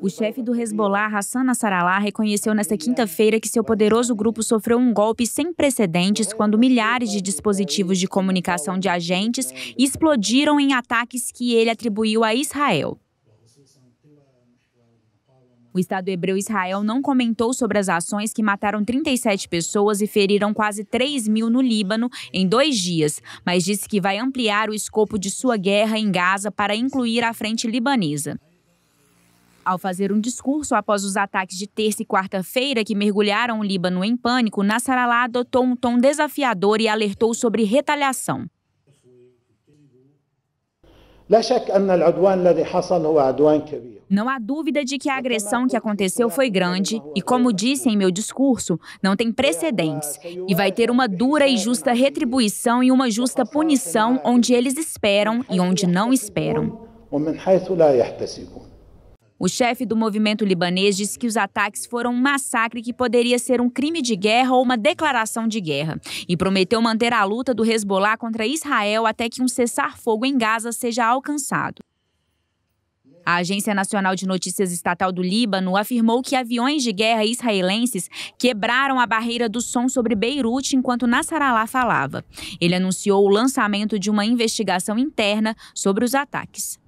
O chefe do Hezbollah, Hassan Nasrallah, reconheceu nesta quinta-feira que seu poderoso grupo sofreu um golpe sem precedentes quando milhares de dispositivos de comunicação de agentes explodiram em ataques que ele atribuiu a Israel. O Estado hebreu Israel não comentou sobre as ações que mataram 37 pessoas e feriram quase 3 mil no Líbano em dois dias, mas disse que vai ampliar o escopo de sua guerra em Gaza para incluir a frente libanesa. Ao fazer um discurso após os ataques de terça e quarta-feira que mergulharam o Líbano em pânico, Nasrallah adotou um tom desafiador e alertou sobre retaliação. Não há dúvida de que a agressão que aconteceu foi grande e, como disse em meu discurso, não tem precedentes e vai ter uma dura e justa retribuição e uma justa punição onde eles esperam e onde não esperam. O chefe do movimento libanês disse que os ataques foram um massacre que poderia ser um crime de guerra ou uma declaração de guerra e prometeu manter a luta do Hezbollah contra Israel até que um cessar-fogo em Gaza seja alcançado. A Agência Nacional de Notícias Estatal do Líbano afirmou que aviões de guerra israelenses quebraram a barreira do som sobre Beirute enquanto Nasrallah falava. Ele anunciou o lançamento de uma investigação interna sobre os ataques.